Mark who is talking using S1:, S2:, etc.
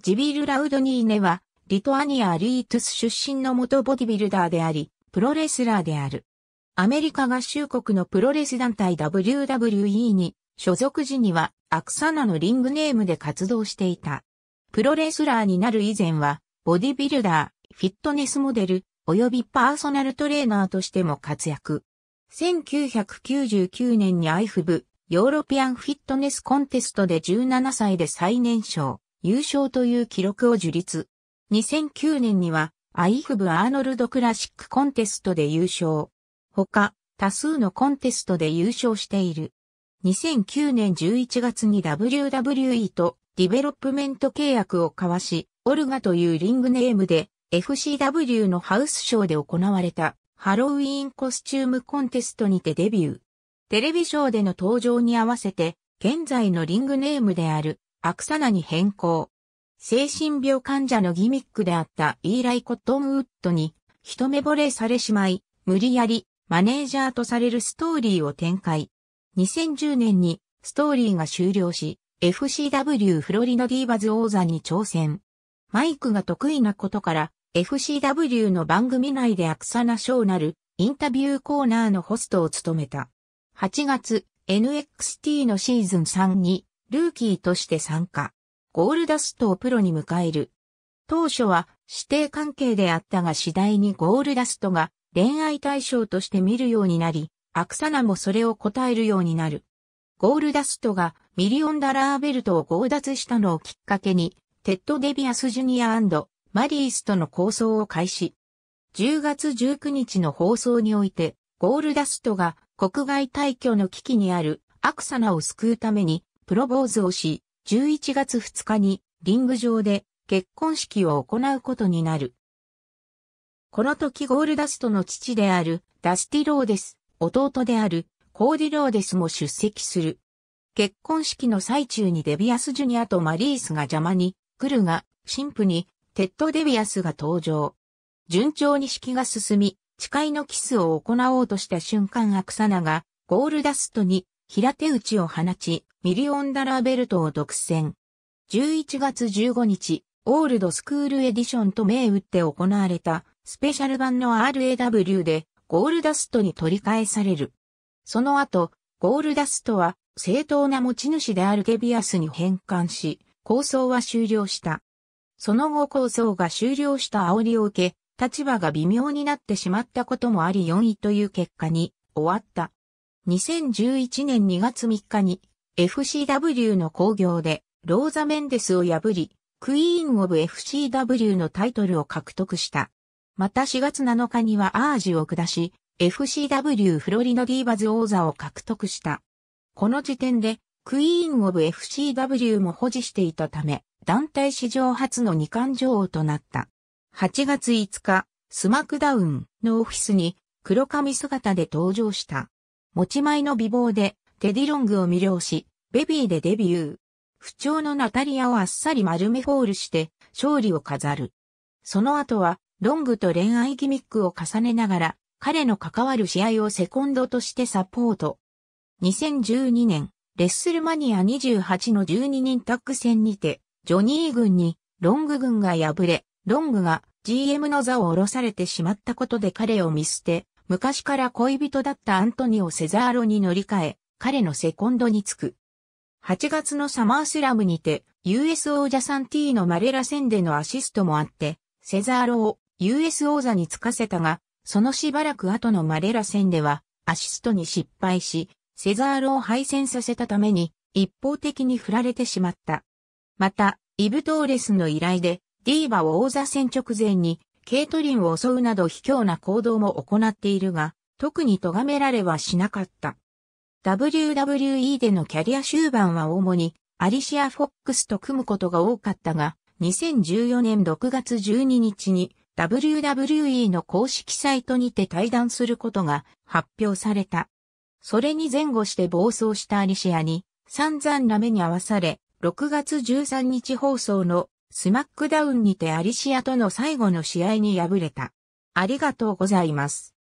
S1: ジビル・ラウドニーネは、リトアニア・リートゥス出身の元ボディビルダーであり、プロレスラーである。アメリカ合衆国のプロレス団体 WWE に所属時にはアクサナのリングネームで活動していた。プロレスラーになる以前はボディビルダー、フィットネスモデル、及びパーソナルトレーナーとしても活躍。1999年にアイフブ、ヨーロピアンフィットネスコンテストで17歳で最年少。優勝という記録を樹立。2009年には、アイフブ・アーノルド・クラシック・コンテストで優勝。他、多数のコンテストで優勝している。2009年11月に WWE とディベロップメント契約を交わし、オルガというリングネームで FCW のハウスショーで行われたハロウィーンコスチュームコンテストにてデビュー。テレビショーでの登場に合わせて、現在のリングネームであるアクサナに変更。精神病患者のギミックであったイーライ・コットンウッドに一目惚れされしまい、無理やりマネージャーとされるストーリーを展開。2010年にストーリーが終了し、FCW フロリダディーバズ王座に挑戦。マイクが得意なことから、FCW の番組内でアクサナ賞なるインタビューコーナーのホストを務めた。8月、NXT のシーズン3にルーキーとして参加。ゴールダストをプロに迎える。当初は指定関係であったが次第にゴールダストが恋愛対象として見るようになり、アクサナもそれを答えるようになる。ゴールダストがミリオンダラーベルトを強奪したのをきっかけに、テッド・デビアス・ジュニアマリースとの構想を開始。10月19日の放送において、ゴールダストが国外退去の危機にあるアクサナを救うためにプロポーズをし、11月2日にリング上で結婚式を行うことになる。この時ゴールダストの父であるダスティ・ローデス、弟であるコーディ・ローデスも出席する。結婚式の最中にデビアス・ジュニアとマリースが邪魔に来るが、神父にテッド・デビアスが登場。順調に式が進み、誓いのキスを行おうとした瞬間アクサナが、ゴールダストに平手打ちを放ち、ミリオンダラーベルトを独占。11月15日、オールドスクールエディションと銘打って行われたスペシャル版の RAW でゴールダストに取り返される。その後、ゴールダストは正当な持ち主であるゲビアスに返還し、構想は終了した。その後構想が終了した煽りを受け、立場が微妙になってしまったこともあり4位という結果に終わった。2011年2月3日に FCW の興行で、ローザ・メンデスを破り、クイーン・オブ・ FCW のタイトルを獲得した。また4月7日にはアージを下し、FCW フロリノ・ディーバズ王座を獲得した。この時点で、クイーン・オブ・ FCW も保持していたため、団体史上初の二冠女王となった。8月5日、スマクダウンのオフィスに黒髪姿で登場した。持ち前の美貌でテディロングを魅了し、ベビーでデビュー。不調のナタリアをあっさり丸めホールして、勝利を飾る。その後は、ロングと恋愛ギミックを重ねながら、彼の関わる試合をセコンドとしてサポート。2012年、レッスルマニア28の12人タッグ戦にて、ジョニー軍に、ロング軍が敗れ、ロングが GM の座を下ろされてしまったことで彼を見捨て、昔から恋人だったアントニオ・セザーロに乗り換え、彼のセコンドにつく。8月のサマースラムにて、US 王者サンティーのマレラ戦でのアシストもあって、セザーロを US 王座につかせたが、そのしばらく後のマレラ戦では、アシストに失敗し、セザーロを敗戦させたために、一方的に振られてしまった。また、イブトーレスの依頼で、ディーバを王座戦直前に、ケイトリンを襲うなど卑怯な行動も行っているが、特に咎められはしなかった。WWE でのキャリア終盤は主にアリシア・フォックスと組むことが多かったが、2014年6月12日に WWE の公式サイトにて対談することが発表された。それに前後して暴走したアリシアに散々な目に合わされ、6月13日放送のスマックダウンにてアリシアとの最後の試合に敗れた。ありがとうございます。